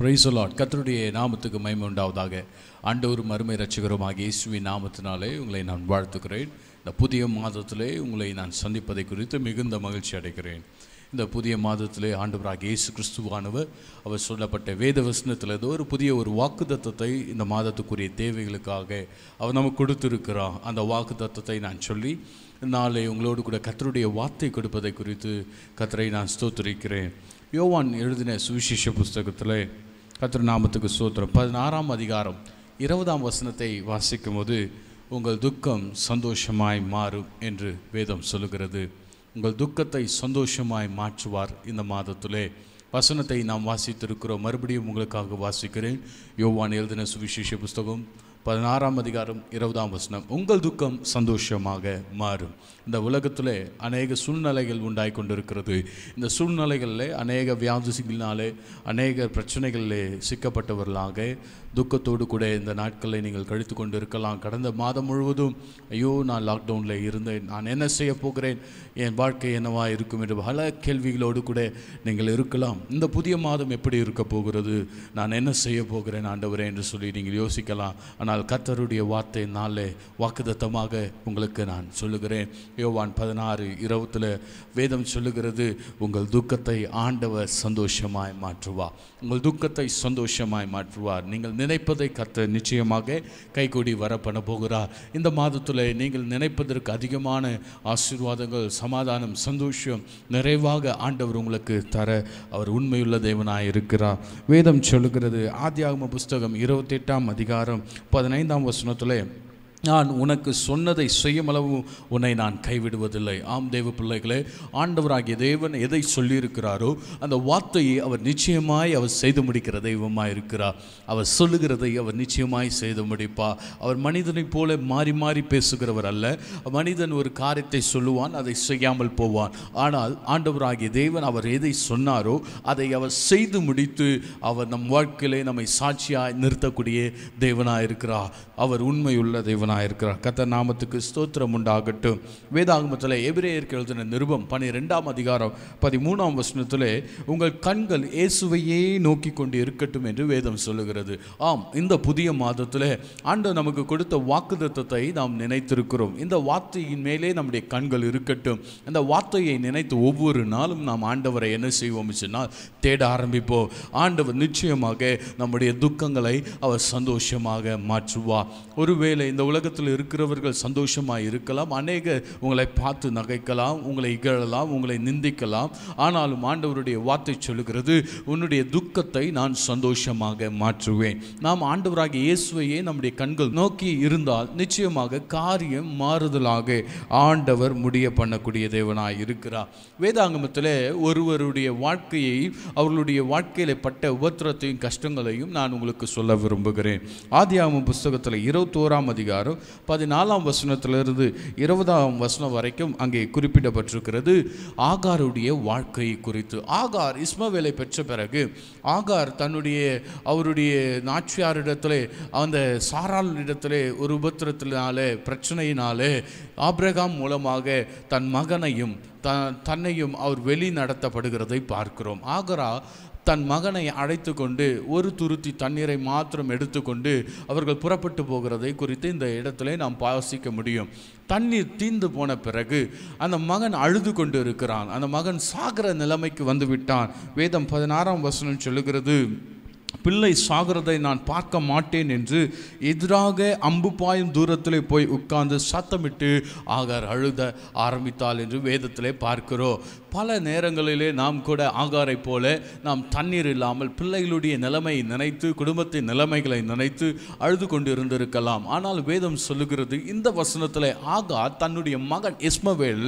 price கத்தருடைய நாமத்துக்கு மயம உண்டாவதாக ஒரு அருமை ரசிகரமாக இயேசுவின் நாமத்தினாலே உங்களை நான் வாழ்த்துக்கிறேன் இந்த புதிய மாதத்திலே உங்களை நான் சந்திப்பதை குறித்து மிகுந்த மகிழ்ச்சி அடைகிறேன் இந்த புதிய மாதத்திலே ஆண்டவராக இயேசு கிறிஸ்துவானவர் அவர் சொல்லப்பட்ட வேத வசனத்தில் ஏதோ ஒரு புதிய ஒரு வாக்கு தத்தத்தை இந்த மாதத்துக்குரிய தேவைகளுக்காக அவர் நமக்கு கொடுத்துருக்கிறான் அந்த வாக்கு தத்தத்தை நான் சொல்லி நாளை உங்களோடு கூட கத்தருடைய வார்த்தை கொடுப்பதை குறித்து கத்தரை நான் ஸ்தோத்திருக்கிறேன் யோவான் எழுதின சுவிசேஷ புஸ்தகத்தில் கத்திர நாமத்துக்கு சூத்திரம் பதினாறாம் அதிகாரம் இருபதாம் வசனத்தை வாசிக்கும் போது உங்கள் துக்கம் சந்தோஷமாய் மாறும் என்று வேதம் சொல்லுகிறது உங்கள் துக்கத்தை சந்தோஷமாய் மாற்றுவார் இந்த மாதத்திலே வசனத்தை நாம் வாசித்திருக்கிறோம் மறுபடியும் உங்களுக்காக வாசிக்கிறேன் யோவான் எழுதின சுவிசேஷ புஸ்தகம் பதினாறாம் அதிகாரம் இருபதாம் வசனம் உங்கள் துக்கம் சந்தோஷமாக மாறும் இந்த உலகத்தில் அநேக சூழ்நிலைகள் உண்டாய் கொண்டிருக்கிறது இந்த சூழ்நிலைகளில் அநேக வியாதிசிகளினாலே அநேக பிரச்சனைகளிலே சிக்கப்பட்டவர்களாக துக்கத்தோடு கூட இந்த நாட்களை நீங்கள் கழித்து கொண்டு இருக்கலாம் கடந்த மாதம் முழுவதும் ஐயோ நான் லாக்டவுனில் இருந்தேன் நான் என்ன செய்ய போகிறேன் என் வாழ்க்கை என்னவா இருக்கும் என்று பல கேள்விகளோடு கூட நீங்கள் இருக்கலாம் இந்த புதிய மாதம் எப்படி இருக்க போகிறது நான் என்ன செய்ய போகிறேன் ஆண்டவரே என்று சொல்லி நீங்கள் யோசிக்கலாம் ஆனால் ஆனால் கத்தருடைய வார்த்தை நாளே வாக்குதத்தமாக உங்களுக்கு நான் சொல்லுகிறேன் யோவான் பதினாறு இரவத்தில் வேதம் சொல்லுகிறது உங்கள் துக்கத்தை ஆண்டவர் சந்தோஷமாய் மாற்றுவார் உங்கள் துக்கத்தை சந்தோஷமாய் மாற்றுவார் நீங்கள் நினைப்பதை கத்த நிச்சயமாக கைகூடி வர பண்ண போகிறார் இந்த மாதத்தில் நீங்கள் நினைப்பதற்கு அதிகமான ஆசீர்வாதங்கள் சமாதானம் சந்தோஷம் நிறைவாக ஆண்டவர் உங்களுக்கு தர அவர் உண்மையுள்ள தேவனாய் இருக்கிறார் வேதம் சொல்லுகிறது ஆத்தியாகம புஸ்தகம் இருபத்தெட்டாம் அதிகாரம் பதினைந்தாம் வசனத்தில் நான் உனக்கு சொன்னதை செய்யும் அளவு உன்னை நான் கைவிடுவதில்லை ஆம் தேவ பிள்ளைகளே ஆண்டவராகிய தேவன் எதை சொல்லியிருக்கிறாரோ அந்த வார்த்தையை அவர் நிச்சயமாய் அவர் செய்து முடிக்கிற தெய்வமாக இருக்கிறார் அவர் சொல்லுகிறதை அவர் நிச்சயமாய் செய்து முடிப்பா அவர் மனிதனை போல மாறி மாறி பேசுகிறவர் அல்ல மனிதன் ஒரு காரியத்தை சொல்லுவான் அதை செய்யாமல் போவான் ஆனால் ஆண்டவராகிய தேவன் அவர் எதை சொன்னாரோ அதை அவர் செய்து முடித்து அவர் நம் வாழ்க்கையிலே நம்மை சாட்சியாய் நிறுத்தக்கூடிய தேவனாக இருக்கிறார் அவர் உண்மையுள்ள தேவன் தேவனாக இருக்கிறார் கத்த நாமத்துக்கு ஸ்தோத்திரம் உண்டாகட்டும் வேதாகமத்தில் எபிரேயருக்கு எழுதின நிருபம் பனிரெண்டாம் அதிகாரம் பதிமூணாம் வசனத்தில் உங்கள் கண்கள் இயேசுவையே நோக்கி கொண்டு இருக்கட்டும் என்று வேதம் சொல்லுகிறது ஆம் இந்த புதிய மாதத்தில் ஆண்டு நமக்கு கொடுத்த வாக்குதத்தத்தை நாம் நினைத்திருக்கிறோம் இந்த வார்த்தையின் மேலே நம்முடைய கண்கள் இருக்கட்டும் அந்த வார்த்தையை நினைத்து ஒவ்வொரு நாளும் நாம் ஆண்டவரை என்ன செய்வோம் சொன்னால் தேட ஆரம்பிப்போம் ஆண்டவர் நிச்சயமாக நம்முடைய துக்கங்களை அவர் சந்தோஷமாக மாற்றுவார் ஒருவேளை இந்த உலகத்தில் இருக்கிறவர்கள் சந்தோஷமாக இருக்கலாம் அநேக உங்களை பார்த்து நகைக்கலாம் உங்களை இகழலாம் உங்களை நிந்திக்கலாம் ஆனாலும் ஆண்டவருடைய வார்த்தை சொல்லுகிறது உன்னுடைய துக்கத்தை நான் சந்தோஷமாக மாற்றுவேன் நாம் ஆண்டவராக இயேசுவையே நம்முடைய கண்கள் நோக்கி இருந்தால் நிச்சயமாக காரியம் மாறுதலாக ஆண்டவர் முடிய பண்ணக்கூடிய தேவனாக இருக்கிறார் வேதாங்கமத்தில் ஒருவருடைய வாழ்க்கையை அவர்களுடைய வாழ்க்கையில் பட்ட உபத்திரத்தையும் கஷ்டங்களையும் நான் உங்களுக்கு சொல்ல விரும்புகிறேன் ஆதியாம புஸ்தகத்தில் இரவு இருபத்தோராம் அதிகாரம் பதினாலாம் வசனத்திலிருந்து இருபதாம் வசனம் வரைக்கும் அங்கே குறிப்பிடப்பட்டிருக்கிறது ஆகாருடைய வாழ்க்கை குறித்து ஆகார் இஸ்மவேலை பெற்ற பிறகு ஆகார் தன்னுடைய அவருடைய நாச்சியாரிடத்திலே அந்த சாராளிடத்திலே ஒரு உபத்திரத்தினாலே பிரச்சனையினாலே ஆப்ரகாம் மூலமாக தன் மகனையும் த தன்னையும் அவர் வெளி நடத்தப்படுகிறதை பார்க்கிறோம் ஆகரா தன் மகனை அழைத்து கொண்டு ஒரு துருத்தி தண்ணீரை மாத்திரம் எடுத்துக்கொண்டு அவர்கள் புறப்பட்டு போகிறதை குறித்து இந்த இடத்துல நாம் பாசிக்க முடியும் தண்ணீர் தீந்து போன பிறகு அந்த மகன் அழுது கொண்டு இருக்கிறான் அந்த மகன் சாகிற நிலைமைக்கு வந்துவிட்டான் வேதம் பதினாறாம் வசனம் சொல்லுகிறது பிள்ளை சாகிறதை நான் பார்க்க மாட்டேன் என்று எதிராக அம்பு பாயும் தூரத்தில் போய் உட்கார்ந்து சத்தமிட்டு ஆகார் அழுத ஆரம்பித்தாள் என்று வேதத்திலே பார்க்கிறோம் பல நேரங்களிலே நாம் கூட ஆகாரை போல நாம் தண்ணீர் இல்லாமல் பிள்ளைகளுடைய நிலைமையை நினைத்து குடும்பத்தின் நிலைமைகளை நினைத்து அழுது கொண்டிருந்திருக்கலாம் ஆனால் வேதம் சொல்லுகிறது இந்த வசனத்தில் ஆகா தன்னுடைய மகன் இஸ்மவேல்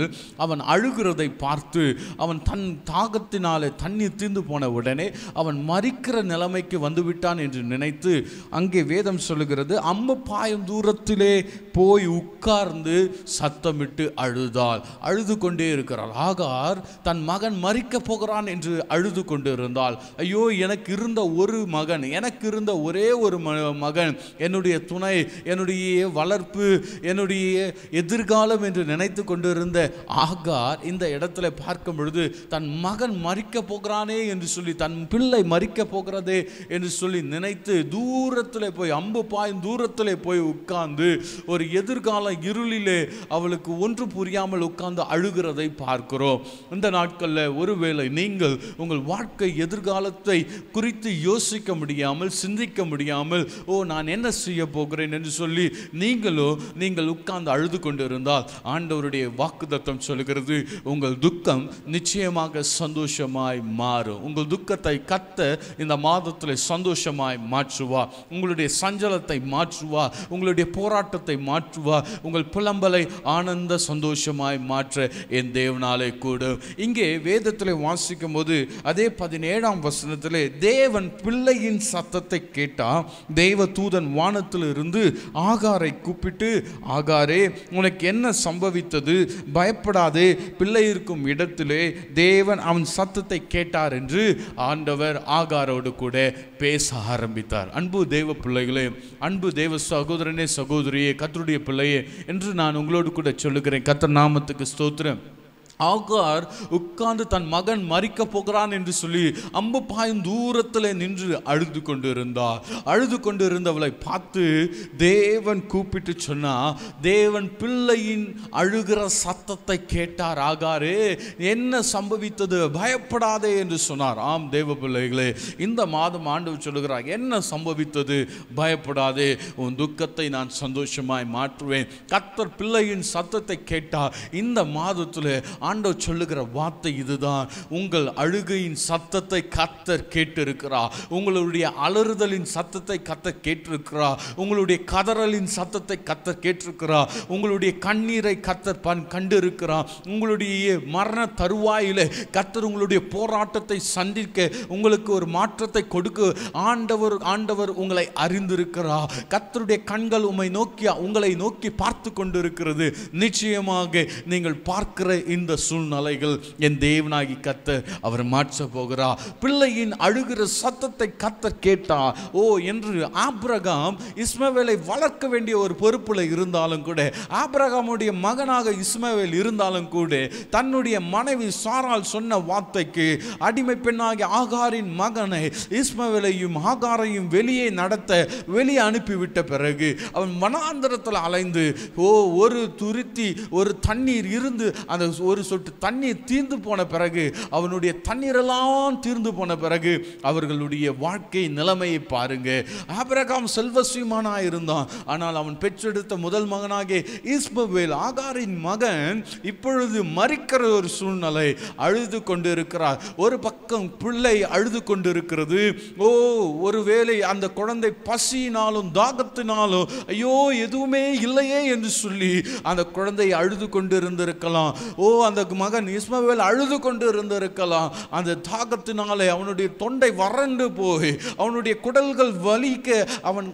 அவன் அழுகிறதை பார்த்து அவன் தன் தாகத்தினாலே தண்ணீர் தீர்ந்து போன உடனே அவன் மறிக்கிற நிலைமைக்கு கரைக்கு வந்துவிட்டான் என்று நினைத்து அங்கே வேதம் சொல்லுகிறது அம்ம பாயம் தூரத்திலே போய் உட்கார்ந்து சத்தமிட்டு அழுதாள் அழுது கொண்டே இருக்கிறாள் ஆகார் தன் மகன் மறிக்க போகிறான் என்று அழுது கொண்டு இருந்தாள் ஐயோ எனக்கு இருந்த ஒரு மகன் எனக்கு இருந்த ஒரே ஒரு மகன் என்னுடைய துணை என்னுடைய வளர்ப்பு என்னுடைய எதிர்காலம் என்று நினைத்து கொண்டிருந்த ஆகார் இந்த இடத்துல பார்க்கும் பொழுது தன் மகன் மறிக்க போகிறானே என்று சொல்லி தன் பிள்ளை மறிக்க போகிறதே என்று சொல்லி நினைத்து தூரத்தில் போய் அம்பு பாயும் தூரத்தில் போய் உட்கார்ந்து ஒரு எதிர்கால இருளிலே அவளுக்கு ஒன்று புரியாமல் உட்கார்ந்து அழுகிறதை பார்க்கிறோம் இந்த நாட்களில் ஒருவேளை நீங்கள் உங்கள் வாழ்க்கை எதிர்காலத்தை குறித்து யோசிக்க முடியாமல் சிந்திக்க முடியாமல் ஓ நான் என்ன செய்ய போகிறேன் என்று சொல்லி நீங்களோ நீங்கள் உட்கார்ந்து அழுது கொண்டு இருந்தால் ஆண்டவருடைய வாக்குதத்தம் சொல்கிறது உங்கள் துக்கம் நிச்சயமாக சந்தோஷமாய் மாறும் உங்கள் துக்கத்தை கத்த இந்த மாதத்தில் உங்களை சந்தோஷமாய் மாற்றுவா உங்களுடைய சஞ்சலத்தை மாற்றுவா உங்களுடைய போராட்டத்தை மாற்றுவா உங்கள் புலம்பலை ஆனந்த சந்தோஷமாய் மாற்ற என் தேவனாலே கூடும் இங்கே வேதத்தில் வாசிக்கும் போது அதே பதினேழாம் வசனத்தில் தேவன் பிள்ளையின் சத்தத்தை கேட்டா தெய்வ தூதன் வானத்தில் இருந்து ஆகாரை கூப்பிட்டு ஆகாரே உனக்கு என்ன சம்பவித்தது பயப்படாதே பிள்ளை இருக்கும் இடத்திலே தேவன் அவன் சத்தத்தை கேட்டார் என்று ஆண்டவர் ஆகாரோடு கூட பேச ஆரம்பித்தார் அன்பு தேவ பிள்ளைகளே அன்பு தேவ சகோதரனே சகோதரியே கத்தருடைய பிள்ளையே என்று நான் உங்களோடு கூட சொல்லுகிறேன் கத்தர் நாமத்துக்கு ஸ்தோத்திரம் ஆகார் உட்கார்ந்து தன் மகன் மறிக்க போகிறான் என்று சொல்லி அம்பு பாயும் தூரத்தில் நின்று அழுது கொண்டு இருந்தார் அழுது கொண்டு இருந்தவளை பார்த்து தேவன் கூப்பிட்டு சொன்னா தேவன் பிள்ளையின் அழுகிற சத்தத்தை கேட்டார் ஆகாரே என்ன சம்பவித்தது பயப்படாதே என்று சொன்னார் ஆம் தேவ பிள்ளைகளே இந்த மாதம் ஆண்டு சொல்லுகிறார் என்ன சம்பவித்தது பயப்படாதே உன் துக்கத்தை நான் சந்தோஷமாய் மாற்றுவேன் கத்தர் பிள்ளையின் சத்தத்தை கேட்டார் இந்த மாதத்தில் ஆண்டவர் சொல்லுகிற வார்த்தை இதுதான் உங்கள் அழுகையின் சத்தத்தை கத்தர் கேட்டிருக்கிறார் உங்களுடைய அலறுதலின் சத்தத்தை கத்தர் கேட்டிருக்கிறார் உங்களுடைய கதறலின் சத்தத்தை கத்தர் கேட்டிருக்கிறார் உங்களுடைய கண்ணீரை கத்தர் பண் கண்டிருக்கிறார் உங்களுடைய மரண தருவாயில் கத்தர் உங்களுடைய போராட்டத்தை சந்திக்க உங்களுக்கு ஒரு மாற்றத்தை கொடுக்க ஆண்டவர் ஆண்டவர் உங்களை அறிந்திருக்கிறார் கத்தருடைய கண்கள் உண்மை நோக்கியா உங்களை நோக்கி பார்த்து கொண்டிருக்கிறது நிச்சயமாக நீங்கள் பார்க்கிற இந்த சூழ்நிலைகள் என் தேவனாகி கத்த அவர் மாற்ற போகிறா பிள்ளையின் அழுகிற சத்தத்தை கத்த கேட்டா ஓ என்று ஆப்ரகாம் இஸ்மவேலை வளர்க்க வேண்டிய ஒரு பொறுப்பில் இருந்தாலும் கூட ஆப்ரகாமுடைய மகனாக இஸ்மவேல் இருந்தாலும் கூட தன்னுடைய மனைவி சாரால் சொன்ன வார்த்தைக்கு அடிமை பெண்ணாகிய ஆகாரின் மகனை இஸ்மவேலையும் ஆகாரையும் வெளியே நடத்த வெளியே அனுப்பிவிட்ட பிறகு அவன் மனாந்திரத்தில் அலைந்து ஓ ஒரு துருத்தி ஒரு தண்ணீர் இருந்து அந்த ஒரு சொல்லிட்டு தண்ணீர் தீர்ந்து போன பிறகு அவனுடைய தண்ணீரெல்லாம் தீர்ந்து போன பிறகு அவர்களுடைய வாழ்க்கை நிலைமையை பாருங்க ஆபிரகாம் செல்வஸ்வீமானா இருந்தான் ஆனால் அவன் பெற்றெடுத்த முதல் மகனாகிய ஈஸ்பவேல் ஆகாரின் மகன் இப்பொழுது மறிக்கிற ஒரு சூழ்நிலை அழுது கொண்டிருக்கிறார் ஒரு பக்கம் பிள்ளை அழுது கொண்டிருக்கிறது ஓ ஒருவேளை அந்த குழந்தை பசியினாலும் தாகத்தினாலும் ஐயோ எதுவுமே இல்லையே என்று சொல்லி அந்த குழந்தை அழுது கொண்டு இருந்திருக்கலாம் ஓ அந்த மகன் இஸ்மவேல் அழுது கொண்டு இருந்திருக்கலாம் அந்த தாகத்தினாலே அவனுடைய தொண்டை வறண்டு போய் அவனுடைய குடல்கள் வலிக்க அவன்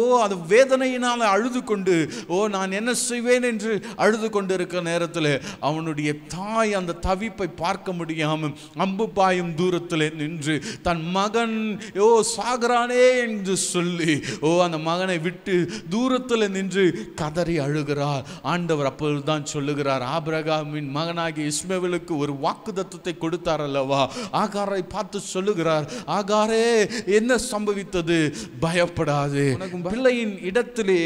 ஓ அது வேதனையினால் அழுது கொண்டு ஓ நான் என்ன செய்வேன் என்று அழுது கொண்டு இருக்கிற நேரத்தில் அவனுடைய தாய் அந்த தவிப்பை பார்க்க முடியாமல் அம்பு பாயும் தூரத்தில் நின்று தன் மகன் ஓ சாகிறானே என்று சொல்லி ஓ அந்த மகனை விட்டு தூரத்தில் நின்று கதறி அழுகிறார் ஆண்டவர் அப்பொழுது தான் சொல்லுகிறார் ஆபிரகாமின் மகன் மகனாகி இஸ்மேவிலுக்கு ஒரு தத்துவத்தை கொடுத்தார் அல்லவா ஆகாரை பார்த்து சொல்லுகிறார் ஆகாரே என்ன சம்பவித்தது பயப்படாது பிள்ளையின் இடத்திலே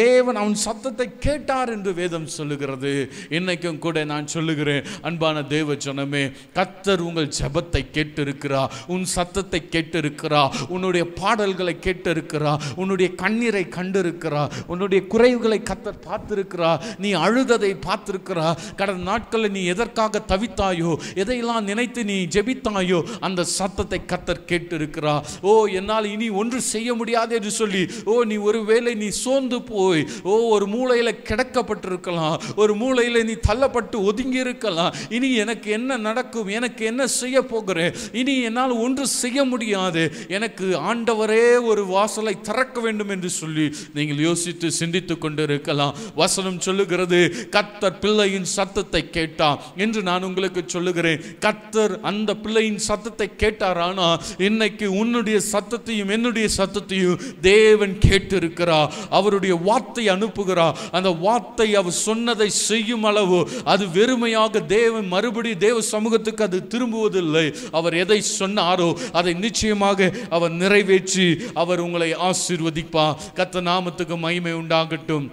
தேவன் அவன் சத்தத்தை கேட்டார் என்று வேதம் சொல்லுகிறது இன்னைக்கும் கூட நான் சொல்லுகிறேன் அன்பான தேவ ஜனமே கத்தர் உங்கள் ஜபத்தை கேட்டிருக்கிறா உன் சத்தத்தை கேட்டிருக்கிறா உன்னுடைய பாடல்களை கேட்டிருக்கிறா உன்னுடைய கண்ணீரை கண்டிருக்கிறா உன்னுடைய குறைவுகளை கத்தர் பார்த்திருக்கிறா நீ அழுததை பார்த்திருக்கிறா கடந்த நாட்களில் நீ எதற்காக தவித்தாயோ எதையெல்லாம் நினைத்து நீ ஜெபித்தாயோ அந்த சத்தத்தை கத்தர் கேட்டு இருக்கிறா ஓ என்னால் இனி ஒன்று செய்ய முடியாது என்று சொல்லி ஓ நீ ஒருவேளை நீ சோர்ந்து போய் ஓ ஒரு மூளையில் கிடக்கப்பட்டிருக்கலாம் ஒரு மூளையில் நீ தள்ளப்பட்டு ஒதுங்கி இருக்கலாம் இனி எனக்கு என்ன நடக்கும் எனக்கு என்ன செய்ய போகிறேன் இனி என்னால் ஒன்று செய்ய முடியாது எனக்கு ஆண்டவரே ஒரு வாசலை திறக்க வேண்டும் என்று சொல்லி நீங்கள் யோசித்து சிந்தித்துக் கொண்டு இருக்கலாம் வசனம் சொல்லுகிறது கத்தர் பிள்ளையின் சத்தத்தை கேட்டு கேட்டா என்று நான் உங்களுக்கு சொல்லுகிறேன் கத்தர் அந்த பிள்ளையின் சத்தத்தை கேட்டாரானா இன்னைக்கு உன்னுடைய சத்தத்தையும் என்னுடைய சத்தத்தையும் தேவன் கேட்டிருக்கிறார் அவருடைய வார்த்தை அனுப்புகிறார் அந்த வார்த்தை அவர் சொன்னதை செய்யும் அளவு அது வெறுமையாக தேவன் மறுபடி தேவ சமூகத்துக்கு அது திரும்புவதில்லை அவர் எதை சொன்னாரோ அதை நிச்சயமாக அவர் நிறைவேற்றி அவர் உங்களை ஆசீர்வதிப்பார் கத்த நாமத்துக்கு மகிமை உண்டாகட்டும்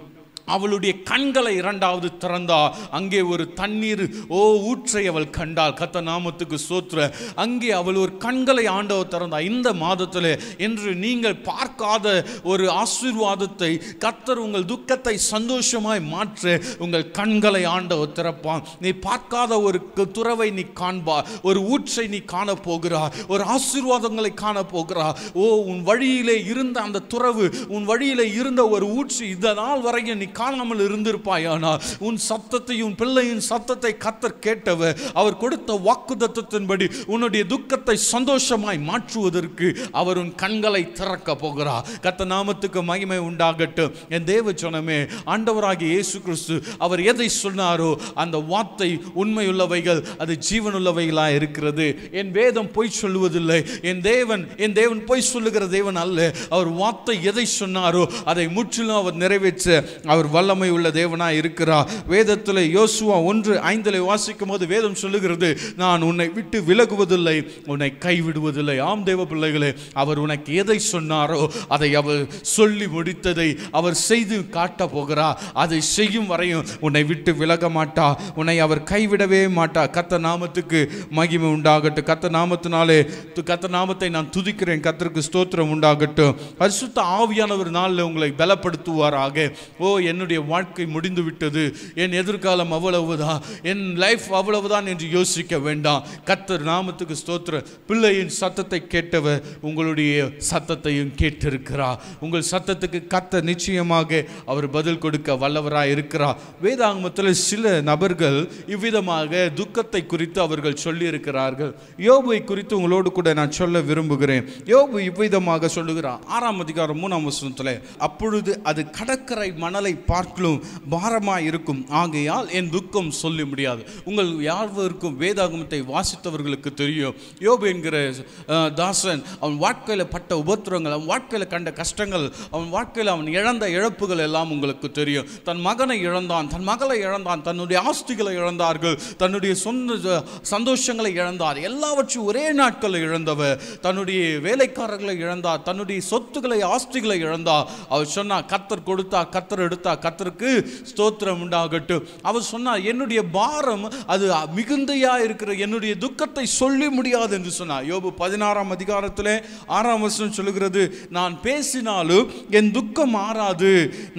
அவளுடைய கண்களை இரண்டாவது திறந்தா அங்கே ஒரு தண்ணீர் ஓ ஊற்றை அவள் கண்டாள் கத்த நாமத்துக்கு சோத்துற அங்கே அவள் ஒரு கண்களை ஆண்டவர் திறந்தா இந்த மாதத்தில் என்று நீங்கள் பார்க்காத ஒரு ஆசீர்வாதத்தை கத்தர் உங்கள் துக்கத்தை சந்தோஷமாய் மாற்ற உங்கள் கண்களை ஆண்டவர் திறப்பான் நீ பார்க்காத ஒரு துறவை நீ காண்பா ஒரு ஊற்றை நீ காண போகிறா ஒரு ஆசீர்வாதங்களை காண போகிறா ஓ உன் வழியிலே இருந்த அந்த துறவு உன் வழியிலே இருந்த ஒரு ஊற்று இந்த நாள் நீ காணாமல் இருந்திருப்பாயானால் உன் சத்தத்தை உன் பிள்ளையின் சத்தத்தை கத்தர் கேட்டவர் அவர் கொடுத்த தத்துவத்தின்படி உன்னுடைய துக்கத்தை சந்தோஷமாய் மாற்றுவதற்கு அவர் உன் கண்களை திறக்க போகிறார் கத்த நாமத்துக்கு மகிமை உண்டாகட்டும் என் தேவ சொன்னமே ஆண்டவராகிய இயேசு கிறிஸ்து அவர் எதை சொன்னாரோ அந்த வார்த்தை உண்மையுள்ளவைகள் அது ஜீவனுள்ளவைகளாக இருக்கிறது என் வேதம் பொய் சொல்லுவதில்லை என் தேவன் என் தேவன் பொய் சொல்லுகிற தேவன் அல்ல அவர் வார்த்தை எதை சொன்னாரோ அதை முற்றிலும் அவர் நிறைவேற்ற அவர் அவர் வல்லமை உள்ள தேவனாக இருக்கிறார் வேதத்தில் யோசுவா ஒன்று ஐந்தலை வாசிக்கும் போது வேதம் சொல்லுகிறது நான் உன்னை விட்டு விலகுவதில்லை உன்னை கைவிடுவதில்லை ஆம் தேவ பிள்ளைகளே அவர் உனக்கு எதை சொன்னாரோ அதை அவர் சொல்லி முடித்ததை அவர் செய்து காட்ட போகிறார் அதை செய்யும் வரையும் உன்னை விட்டு விலக மாட்டா உன்னை அவர் கைவிடவே மாட்டா கத்த நாமத்துக்கு மகிமை உண்டாகட்டும் கத்த நாமத்தினாலே கத்த நாமத்தை நான் துதிக்கிறேன் கத்திற்கு ஸ்தோத்திரம் உண்டாகட்டும் பரிசுத்த ஆவியானவர் நாளில் உங்களை பலப்படுத்துவாராக ஓ என் என்னுடைய வாழ்க்கை முடிந்துவிட்டது என் எதிர்காலம் அவ்வளவுதான் என் லைஃப் அவ்வளவுதான் என்று யோசிக்க வேண்டாம் கத்தர் நாமத்துக்கு ஸ்தோத்திர பிள்ளையின் சத்தத்தை கேட்டவர் உங்களுடைய சத்தத்தையும் கேட்டிருக்கிறார் உங்கள் சத்தத்துக்கு கத்த நிச்சயமாக அவர் பதில் கொடுக்க வல்லவராக இருக்கிறார் வேதாங்கமத்தில் சில நபர்கள் இவ்விதமாக துக்கத்தை குறித்து அவர்கள் சொல்லியிருக்கிறார்கள் யோபுவை குறித்து உங்களோடு கூட நான் சொல்ல விரும்புகிறேன் யோபு இவ்விதமாக சொல்லுகிறார் ஆறாம் அதிகாரம் மூணாம் வசனத்தில் அப்பொழுது அது கடற்கரை மணலை பார்க்கலும் பாரமாக இருக்கும் ஆகையால் என் துக்கம் சொல்ல முடியாது உங்கள் யாருவருக்கும் வேதாகமத்தை வாசித்தவர்களுக்கு தெரியும் யோபு என்கிற தாசன் அவன் வாழ்க்கையில் பட்ட உபத்திரங்கள் அவன் வாழ்க்கையில் கண்ட கஷ்டங்கள் அவன் வாழ்க்கையில் அவன் இழந்த இழப்புகள் எல்லாம் உங்களுக்கு தெரியும் தன் மகனை இழந்தான் தன் மகளை இழந்தான் தன்னுடைய ஆஸ்திகளை இழந்தார்கள் தன்னுடைய சொந்த சந்தோஷங்களை இழந்தார் எல்லாவற்றையும் ஒரே நாட்களில் இழந்தவர் தன்னுடைய வேலைக்காரர்களை இழந்தார் தன்னுடைய சொத்துக்களை ஆஸ்திகளை இழந்தார் அவர் சொன்னால் கத்தர் கொடுத்தா கத்தர் எடுத்த கர்த்தா கத்திற்கு ஸ்தோத்திரம் உண்டாகட்டும் அவர் சொன்னார் என்னுடைய பாரம் அது மிகுந்தையா இருக்கிற என்னுடைய துக்கத்தை சொல்லி முடியாது என்று சொன்னார் யோபு பதினாறாம் அதிகாரத்தில் ஆறாம் வருஷம் சொல்லுகிறது நான் பேசினாலும் என் துக்கம் மாறாது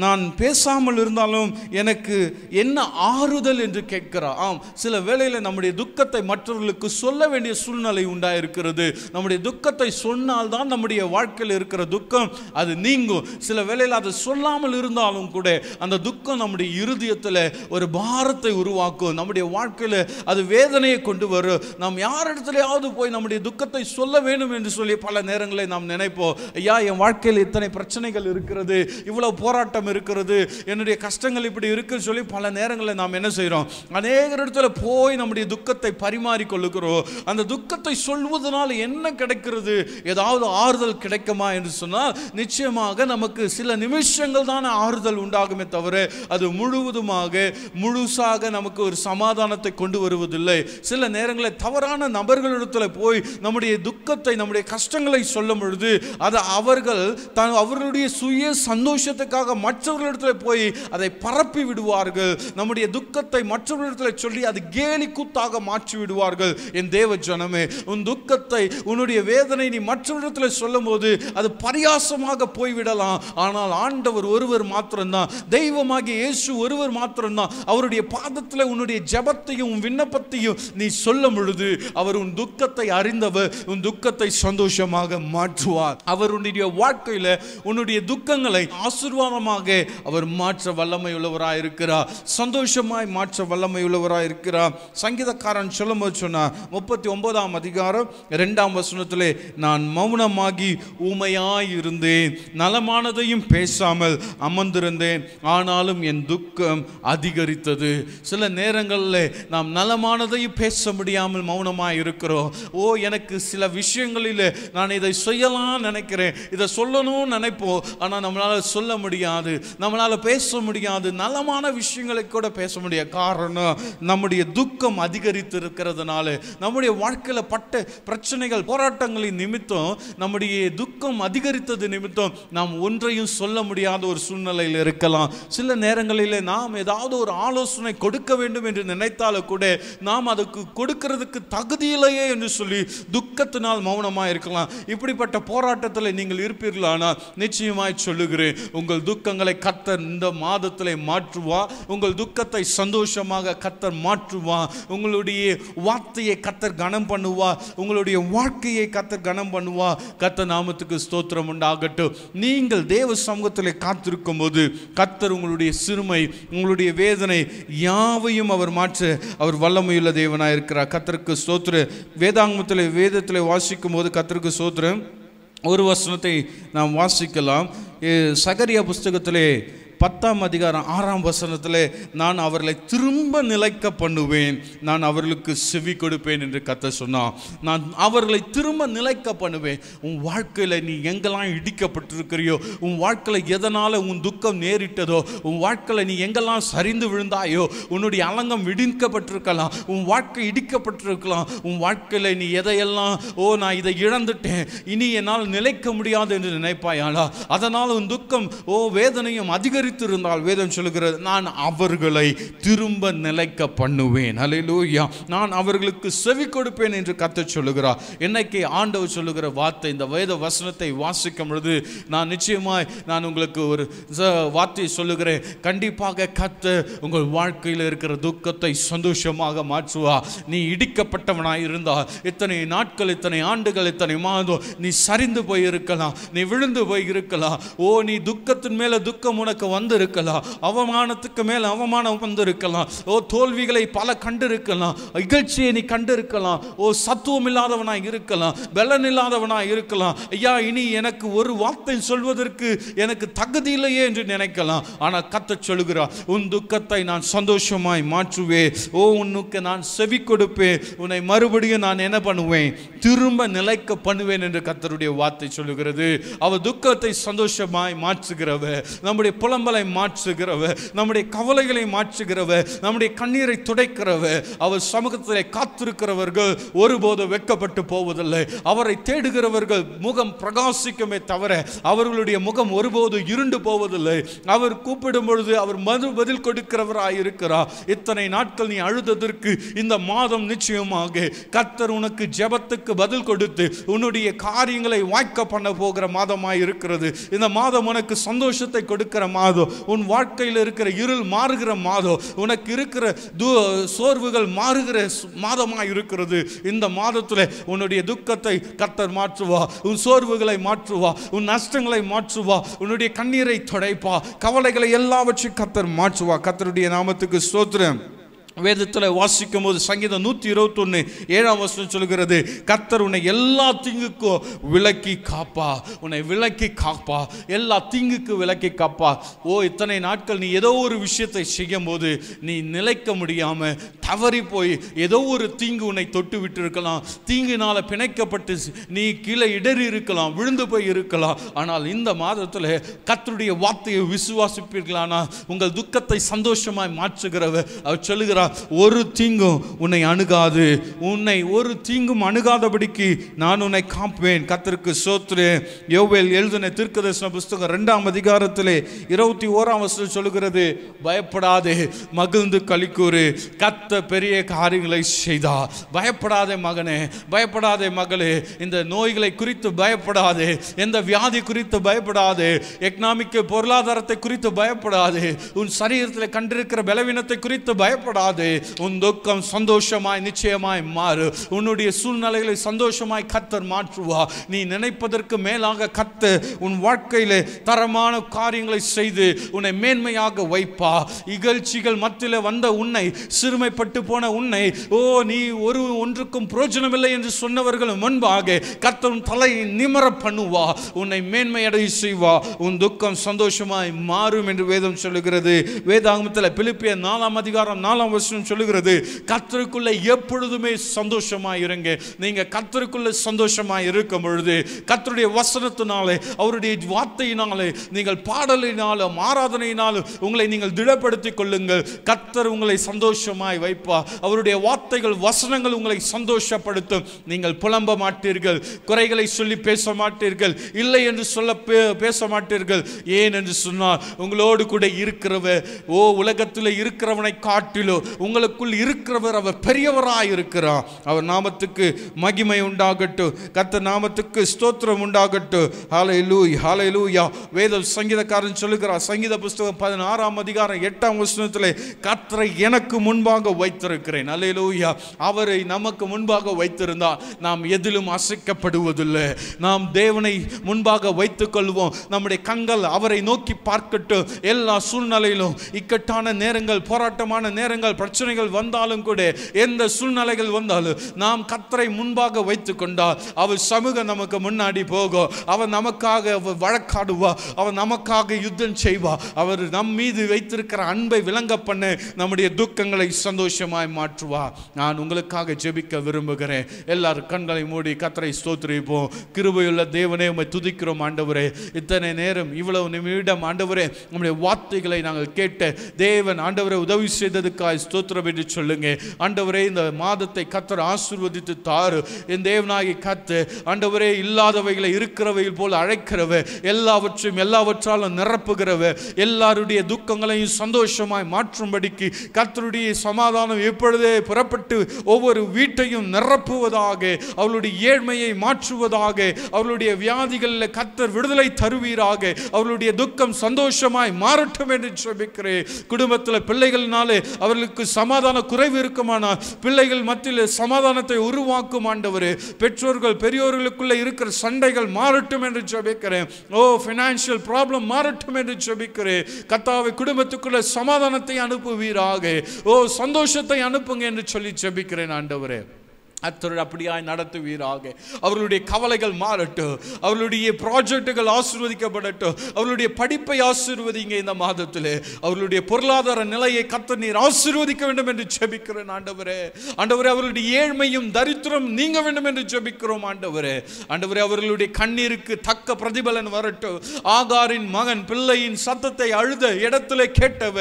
நான் பேசாமல் இருந்தாலும் எனக்கு என்ன ஆறுதல் என்று கேட்கிறார் ஆம் சில வேளையில் நம்முடைய துக்கத்தை மற்றவர்களுக்கு சொல்ல வேண்டிய சூழ்நிலை உண்டாயிருக்கிறது நம்முடைய துக்கத்தை சொன்னால்தான் நம்முடைய வாழ்க்கையில் இருக்கிற துக்கம் அது நீங்கும் சில வேளையில் அதை சொல்லாமல் இருந்தாலும் கூட அந்த துக்கம் நம்முடைய இருதயத்தில் ஒரு பாரத்தை உருவாக்கும் நம்முடைய வாழ்க்கையில் அது வேதனையை கொண்டு வரும் நாம் யார் இடத்துலையாவது போய் நம்முடைய துக்கத்தை சொல்ல வேண்டும் என்று சொல்லி பல நேரங்களை நாம் நினைப்போம் ஐயா என் வாழ்க்கையில் இத்தனை பிரச்சனைகள் இருக்கிறது இவ்வளோ போராட்டம் இருக்கிறது என்னுடைய கஷ்டங்கள் இப்படி இருக்குன்னு சொல்லி பல நேரங்களில் நாம் என்ன செய்கிறோம் அநேக இடத்துல போய் நம்முடைய துக்கத்தை பரிமாறிக்கொள்ளுகிறோம் அந்த துக்கத்தை சொல்வதனால் என்ன கிடைக்கிறது ஏதாவது ஆறுதல் கிடைக்குமா என்று சொன்னால் நிச்சயமாக நமக்கு சில நிமிஷங்கள் தான் ஆறுதல் உண்டாகும் ஆகுமே தவிர அது முழுவதுமாக முழுசாக நமக்கு ஒரு சமாதானத்தை கொண்டு வருவதில்லை சில நேரங்களில் தவறான நபர்களிடத்தில் போய் நம்முடைய துக்கத்தை நம்முடைய கஷ்டங்களை சொல்லும் பொழுது அதை அவர்கள் தான் அவர்களுடைய சுய சந்தோஷத்துக்காக மற்றவர்களிடத்தில் போய் அதை பரப்பி விடுவார்கள் நம்முடைய துக்கத்தை மற்றவர்களிடத்தில் சொல்லி அது கேலி கூத்தாக மாற்றி விடுவார்கள் என் தேவ ஜனமே உன் துக்கத்தை உன்னுடைய வேதனை நீ மற்றவர்களிடத்தில் சொல்லும் போது அது பரியாசமாக போய்விடலாம் ஆனால் ஆண்டவர் ஒருவர் மாத்திரம்தான் தெய்வமாகிய இயேசு ஒருவர் மாத்திரம்தான் அவருடைய பாதத்தில் உன்னுடைய ஜபத்தையும் உன் விண்ணப்பத்தையும் நீ சொல்லும் பொழுது அவர் உன் துக்கத்தை அறிந்தவர் உன் துக்கத்தை சந்தோஷமாக மாற்றுவார் அவர் உன்னுடைய வாழ்க்கையில் உன்னுடைய துக்கங்களை ஆசீர்வாதமாக அவர் மாற்ற வல்லமை உள்ளவராக இருக்கிறார் சந்தோஷமாய் மாற்ற வல்லமை உள்ளவராக இருக்கிறார் சங்கீதக்காரன் சொல்லும் போது சொன்னார் முப்பத்தி ஒன்பதாம் அதிகாரம் ரெண்டாம் வசனத்தில் நான் மௌனமாகி ஊமையாய் இருந்தேன் நலமானதையும் பேசாமல் அமர்ந்திருந்தேன் ஆனாலும் என் துக்கம் அதிகரித்தது சில நேரங்களில் நாம் நலமானதையும் பேச முடியாமல் மௌனமாக இருக்கிறோம் ஓ எனக்கு சில விஷயங்களில் நான் இதை செய்யலாம் நினைக்கிறேன் இதை சொல்லணும்னு நினைப்போம் ஆனால் நம்மளால் சொல்ல முடியாது நம்மளால் பேச முடியாது நலமான விஷயங்களை கூட பேச முடியாது காரணம் நம்முடைய துக்கம் அதிகரித்து இருக்கிறதுனால நம்முடைய வாழ்க்கையில் பட்ட பிரச்சனைகள் போராட்டங்களின் நிமித்தம் நம்முடைய துக்கம் அதிகரித்தது நிமித்தம் நாம் ஒன்றையும் சொல்ல முடியாத ஒரு சூழ்நிலையில் இருக்கலாம் இருக்கலாம் சில நேரங்களில் நாம் ஏதாவது ஒரு ஆலோசனை கொடுக்க வேண்டும் என்று நினைத்தாலும் கூட நாம் அதுக்கு கொடுக்கறதுக்கு தகுதியிலையே என்று சொல்லி துக்கத்தினால் மௌனமாக இருக்கலாம் இப்படிப்பட்ட போராட்டத்தில் நீங்கள் இருப்பீர்களானா நிச்சயமாய் சொல்லுகிறேன் உங்கள் துக்கங்களை கத்தர் இந்த மாதத்தில் மாற்றுவா உங்கள் துக்கத்தை சந்தோஷமாக கத்தர் மாற்றுவா உங்களுடைய வார்த்தையை கத்தர் கனம் பண்ணுவா உங்களுடைய வாழ்க்கையை கத்தர் கனம் பண்ணுவா கத்த நாமத்துக்கு ஸ்தோத்திரம் உண்டாகட்டும் நீங்கள் தேவ சமூகத்தில் காத்திருக்கும் போது கத்த கர்த்தர் உங்களுடைய சிறுமை உங்களுடைய வேதனை யாவையும் அவர் மாற்ற அவர் வல்லமையுள்ள தேவனாக இருக்கிறார் கத்தருக்கு சோத்ர வேதாங்கத்தில் வேதத்தில் வாசிக்கும் போது கத்தருக்கு சோத்துரு ஒரு வசனத்தை நாம் வாசிக்கலாம் சகரியா புஸ்தகத்திலே பத்தாம் அதிகாரம் ஆறாம் வசனத்தில் நான் அவர்களை திரும்ப நிலைக்க பண்ணுவேன் நான் அவர்களுக்கு செவி கொடுப்பேன் என்று கத்த சொன்னான் நான் அவர்களை திரும்ப நிலைக்க பண்ணுவேன் உன் வாழ்க்கையில் நீ எங்கெல்லாம் இடிக்கப்பட்டிருக்கிறியோ உன் வாழ்க்கையில் எதனால் உன் துக்கம் நேரிட்டதோ உன் வாழ்க்கையில் நீ எங்கெல்லாம் சரிந்து விழுந்தாயோ உன்னுடைய அலங்கம் விடிக்கப்பட்டிருக்கலாம் உன் வாழ்க்கை இடிக்கப்பட்டிருக்கலாம் உன் வாழ்க்கையில் நீ எதையெல்லாம் ஓ நான் இதை இழந்துட்டேன் இனி என்னால் நிலைக்க முடியாது என்று நினைப்பாயாளா அதனால் உன் துக்கம் ஓ வேதனையும் அதிகரி நிலைத்திருந்தால் வேதம் சொல்கிறது நான் அவர்களை திரும்ப நிலைக்க பண்ணுவேன் லூயா நான் அவர்களுக்கு செவி கொடுப்பேன் என்று கத்த சொல்லுகிறார் என்னைக்கு ஆண்டவர் சொல்லுகிற வார்த்தை இந்த வேத வசனத்தை வாசிக்கும் பொழுது நான் நிச்சயமாய் நான் உங்களுக்கு ஒரு வார்த்தையை சொல்லுகிறேன் கண்டிப்பாக கத்த உங்கள் வாழ்க்கையில் இருக்கிற துக்கத்தை சந்தோஷமாக மாற்றுவா நீ இடிக்கப்பட்டவனாய் இருந்தா இத்தனை நாட்கள் இத்தனை ஆண்டுகள் இத்தனை மாதம் நீ சரிந்து போய் இருக்கலாம் நீ விழுந்து போய் இருக்கலாம் ஓ நீ துக்கத்தின் மேல துக்கம் உனக்கு வந்திருக்கலாம் அவமானத்துக்கு மேல் அவமானம் வந்திருக்கலாம் ஓ தோல்விகளை பல கண்டிருக்கலாம் இகழ்ச்சியை நீ கண்டிருக்கலாம் ஓ சத்துவம் இல்லாதவனாக இருக்கலாம் பலன் இல்லாதவனாக இருக்கலாம் ஐயா இனி எனக்கு ஒரு வார்த்தை சொல்வதற்கு எனக்கு தகுதி இல்லையே என்று நினைக்கலாம் ஆனால் கத்த சொல்கிறார் உன் துக்கத்தை நான் சந்தோஷமாய் மாற்றுவேன் ஓ உன்னுக்கு நான் செவி கொடுப்பேன் உன்னை மறுபடியும் நான் என்ன பண்ணுவேன் திரும்ப நிலைக்க பண்ணுவேன் என்று கத்தருடைய வார்த்தை சொல்லுகிறது அவ துக்கத்தை சந்தோஷமாய் மாற்றுகிறவ நம்முடைய புலம்ப நம்மளை மாற்றுகிறவர் நம்முடைய கவலைகளை மாற்றுகிறவர் நம்முடைய கண்ணீரை துடைக்கிறவர் அவர் சமூகத்திலே காத்திருக்கிறவர்கள் ஒருபோது வெக்கப்பட்டு போவதில்லை அவரை தேடுகிறவர்கள் முகம் பிரகாசிக்குமே தவிர அவர்களுடைய முகம் ஒருபோது இருண்டு போவதில்லை அவர் கூப்பிடும் பொழுது அவர் மது பதில் கொடுக்கிறவராயிருக்கிறார் இத்தனை நாட்கள் நீ அழுததற்கு இந்த மாதம் நிச்சயமாக கத்தர் உனக்கு ஜெபத்துக்கு பதில் கொடுத்து உன்னுடைய காரியங்களை வாய்க்க பண்ண போகிற மாதமாக இருக்கிறது இந்த மாதம் உனக்கு சந்தோஷத்தை கொடுக்கிற மாதம் மாதோ உன் வாழ்க்கையில் இருக்கிற இருள் மாறுகிற மாதம் உனக்கு இருக்கிற து சோர்வுகள் மாறுகிற மாதமாக இருக்கிறது இந்த மாதத்தில் உன்னுடைய துக்கத்தை கத்தர் மாற்றுவா உன் சோர்வுகளை மாற்றுவா உன் நஷ்டங்களை மாற்றுவா உன்னுடைய கண்ணீரை துடைப்பா கவலைகளை எல்லாவற்றையும் கத்தர் மாற்றுவா கத்தருடைய நாமத்துக்கு சோத்துறேன் வேதத்தில் வாசிக்கும் போது சங்கீதம் நூற்றி இருபத்தொன்று ஏழாம் வருஷம் சொல்கிறது கர்த்தர் உன்னை எல்லா தீங்குக்கும் விலக்கி காப்பா உன்னை விலக்கி காப்பா எல்லா தீங்குக்கும் விலக்கி காப்பா ஓ இத்தனை நாட்கள் நீ ஏதோ ஒரு விஷயத்தை செய்யும் போது நீ நிலைக்க முடியாமல் தவறி போய் ஏதோ ஒரு தீங்கு உன்னை தொட்டு விட்டு இருக்கலாம் தீங்குனால் பிணைக்கப்பட்டு நீ கீழே இடறி இருக்கலாம் விழுந்து போய் இருக்கலாம் ஆனால் இந்த மாதத்தில் கத்தருடைய வார்த்தையை விசுவாசிப்பீர்களானா உங்கள் துக்கத்தை சந்தோஷமாய் மாற்றுகிறவர் அவர் சொல்லுகிறார் ஒரு தீங்கும் உன்னை அணுகாது உன்னை ஒரு தீங்கும் அணுகாதபடிக்கு நான் உன்னை காப்பேன் கத்திற்கு சோத்ரு எவ்வேல் எழுதுன தீர்க்கதர்சன புஸ்தகம் ரெண்டாம் அதிகாரத்திலே இருபத்தி ஓராம் வருஷம் சொல்லுகிறது பயப்படாதே மகிழ்ந்து கழிக்கூறு கத்த பெரிய காரியங்களை செய்தா பயப்படாதே மகனே பயப்படாதே மகளே இந்த நோய்களை குறித்து பயப்படாதே எந்த வியாதி குறித்து பயப்படாதே எக்கனாமிக்கு பொருளாதாரத்தை குறித்து பயப்படாதே உன் சரீரத்தில் கண்டிருக்கிற பலவீனத்தை குறித்து பயப்படாது மாறாது உன் துக்கம் சந்தோஷமாய் நிச்சயமாய் மாறு உன்னுடைய சூழ்நிலைகளை சந்தோஷமாய் கத்தர் மாற்றுவா நீ நினைப்பதற்கு மேலாக கத்து உன் வாழ்க்கையில் தரமான காரியங்களை செய்து உன்னை மேன்மையாக வைப்பா இகழ்ச்சிகள் மத்தியில் வந்த உன்னை சிறுமைப்பட்டு போன உன்னை ஓ நீ ஒரு ஒன்றுக்கும் பிரோஜனமில்லை என்று சொன்னவர்களும் முன்பாக கத்தரும் தலை நிமர பண்ணுவா உன்னை மேன்மையடைய செய்வா உன் துக்கம் சந்தோஷமாய் மாறும் என்று வேதம் சொல்லுகிறது வேதாகமத்தில் பிலிப்பிய நாலாம் அதிகாரம் நாலாம் வருஷம் வசனம் சொல்லுகிறது கத்தருக்குள்ள எப்பொழுதுமே சந்தோஷமாக இருங்க நீங்கள் கத்தருக்குள்ள சந்தோஷமாக இருக்கும் பொழுது கத்தருடைய வசனத்தினாலே அவருடைய வார்த்தையினாலே நீங்கள் பாடலினாலும் ஆராதனையினாலும் உங்களை நீங்கள் திடப்படுத்திக் கொள்ளுங்கள் கத்தர் உங்களை சந்தோஷமாய் வைப்பா அவருடைய வார்த்தைகள் வசனங்கள் உங்களை சந்தோஷப்படுத்தும் நீங்கள் புலம்ப மாட்டீர்கள் குறைகளை சொல்லி பேச மாட்டீர்கள் இல்லை என்று சொல்ல பேச மாட்டீர்கள் ஏன் என்று சொன்னால் உங்களோடு கூட இருக்கிறவ ஓ உலகத்தில் இருக்கிறவனை காட்டிலோ உங்களுக்குள் இருக்கிறவர் அவர் பெரியவராக இருக்கிறார் அவர் நாமத்துக்கு மகிமை உண்டாகட்டும் கத்த நாமத்துக்கு ஸ்தோத்திரம் உண்டாகட்டும் ஹாலை லூய் ஹாலை லூயா வேத சங்கீதக்காரன் சொல்லுகிறார் சங்கீத புஸ்தகம் பதினாறாம் அதிகாரம் எட்டாம் வசனத்தில் கத்தரை எனக்கு முன்பாக வைத்திருக்கிறேன் அலை லூயா அவரை நமக்கு முன்பாக வைத்திருந்தால் நாம் எதிலும் அசைக்கப்படுவதில்லை நாம் தேவனை முன்பாக வைத்துக்கொள்வோம் நம்முடைய கண்கள் அவரை நோக்கி பார்க்கட்டும் எல்லா சூழ்நிலையிலும் இக்கட்டான நேரங்கள் போராட்டமான நேரங்கள் பிரச்சனைகள் வந்தாலும் கூட எந்த சூழ்நிலைகள் வந்தாலும் நாம் கத்தரை முன்பாக வைத்து கொண்டால் அவர் சமூகம் நமக்கு முன்னாடி போகும் அவன் நமக்காக வழக்காடுவா அவன் நமக்காக யுத்தம் செய்வா அவர் நம் மீது வைத்திருக்கிற அன்பை விளங்க பண்ண நம்முடைய துக்கங்களை சந்தோஷமாய் மாற்றுவா நான் உங்களுக்காக ஜெபிக்க விரும்புகிறேன் எல்லாரும் கண்களை மூடி கத்தரை ஸ்தோத்திரிப்போம் கிருபையுள்ள தேவனே உண்மை துதிக்கிறோம் ஆண்டவரே இத்தனை நேரம் இவ்வளவு நிமிடம் ஆண்டவரே நம்முடைய வார்த்தைகளை நாங்கள் கேட்டு தேவன் ஆண்டவரை உதவி செய்ததுக்காக ஸ்தோத்திரம் என்று சொல்லுங்க ஆண்டவரே இந்த மாதத்தை கத்தர் ஆசிர்வதித்து தாரு என் தேவனாகி கத்து ஆண்டவரே இல்லாதவைகளை இருக்கிறவைகள் போல் அழைக்கிறவ எல்லாவற்றையும் எல்லாவற்றாலும் நிரப்புகிறவ எல்லாருடைய துக்கங்களையும் சந்தோஷமாய் மாற்றும்படிக்கு கத்தருடைய சமாதானம் எப்பொழுதே புறப்பட்டு ஒவ்வொரு வீட்டையும் நிரப்புவதாக அவளுடைய ஏழ்மையை மாற்றுவதாக அவளுடைய வியாதிகளில் கத்தர் விடுதலை தருவீராக அவளுடைய துக்கம் சந்தோஷமாய் மாறட்டும் என்று சொல்லிக்கிறேன் குடும்பத்தில் பிள்ளைகள்னாலே அவர்களுக்கு பிள்ளைகளுக்கு சமாதான குறைவு இருக்குமானா பிள்ளைகள் மத்தியில் சமாதானத்தை உருவாக்கும் ஆண்டவர் பெற்றோர்கள் பெரியோர்களுக்குள்ளே இருக்கிற சண்டைகள் மாறட்டும் என்று ஜபிக்கிறேன் ஓ ஃபினான்ஷியல் ப்ராப்ளம் மாறட்டும் என்று ஜபிக்கிறேன் கத்தாவை குடும்பத்துக்குள்ளே சமாதானத்தை அனுப்புவீராக ஓ சந்தோஷத்தை அனுப்புங்க என்று சொல்லி ஜபிக்கிறேன் ஆண்டவரே அத்தருள் அப்படியாய் நடத்துவீராக அவர்களுடைய கவலைகள் மாறட்டும் அவர்களுடைய ப்ராஜெக்டுகள் ஆசிர்வதிக்கப்படட்டும் அவர்களுடைய படிப்பை ஆசிர்வதிங்க இந்த மாதத்தில் அவர்களுடைய பொருளாதார நிலையை கத்த நீர் ஆசிர்வதிக்க வேண்டும் என்று ஜெபிக்கிறேன் ஆண்டவரே ஆண்டவரே அவர்களுடைய ஏழ்மையும் தரித்திரம் நீங்க வேண்டும் என்று ஜெபிக்கிறோம் ஆண்டவரே ஆண்டவரே அவர்களுடைய கண்ணீருக்கு தக்க பிரதிபலன் வரட்டும் ஆகாரின் மகன் பிள்ளையின் சத்தத்தை அழுத இடத்துல கேட்டவ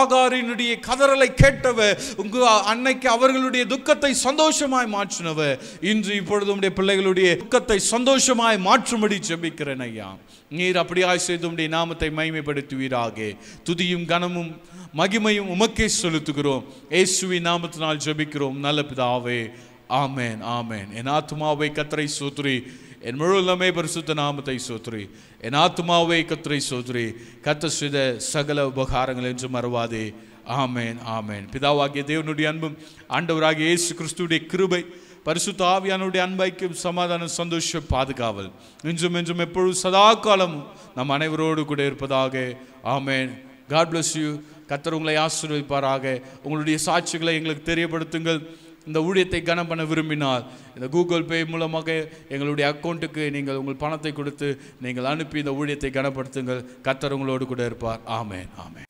ஆகாரினுடைய கதறலை கேட்டவ உங்க அன்னைக்கு அவர்களுடைய துக்கத்தை சந்தோஷமாய் மாற்றினவர் இன்று இப்பொழுது உடைய பிள்ளைகளுடைய துக்கத்தை சந்தோஷமாய் மாற்றும்படி ஜெபிக்கிறேன் ஐயா நீர் அப்படியாய் செய்து உடைய நாமத்தை மைமைப்படுத்துவீராக துதியும் கனமும் மகிமையும் உமக்கே செலுத்துகிறோம் ஏசுவி நாமத்தினால் ஜெபிக்கிறோம் நல்ல பிதாவே ஆமேன் ஆமேன் என் ஆத்மாவை கத்தரை சூத்துரி என் முழுமே பரிசுத்த நாமத்தை சோத்ரி என் ஆத்மாவை கத்திரை சோத்ரி கத்த சுத சகல உபகாரங்கள் என்று மறவாதே ஆமேன் ஆமேன் பிதாவாகிய தேவனுடைய அன்பும் ஆண்டவராகிய இயேசு கிறிஸ்துடைய கிருபை பரிசுத்த ஆவியானுடைய அன்பைக்கும் சமாதான சந்தோஷ பாதுகாவல் இன்றும் இன்றும் எப்பொழுது சதா காலம் நம் அனைவரோடு கூட இருப்பதாக ஆமேன் காட் பிளஸ் யூ கத்தர் உங்களை ஆசீர்வதிப்பாராக உங்களுடைய சாட்சிகளை எங்களுக்கு தெரியப்படுத்துங்கள் இந்த ஊழியத்தை கனம் பண்ண விரும்பினால் இந்த கூகுள் பே மூலமாக எங்களுடைய அக்கௌண்ட்டுக்கு நீங்கள் உங்கள் பணத்தை கொடுத்து நீங்கள் அனுப்பி இந்த ஊழியத்தை கனப்படுத்துங்கள் கத்தர் உங்களோடு கூட இருப்பார் ஆமேன் ஆமேன்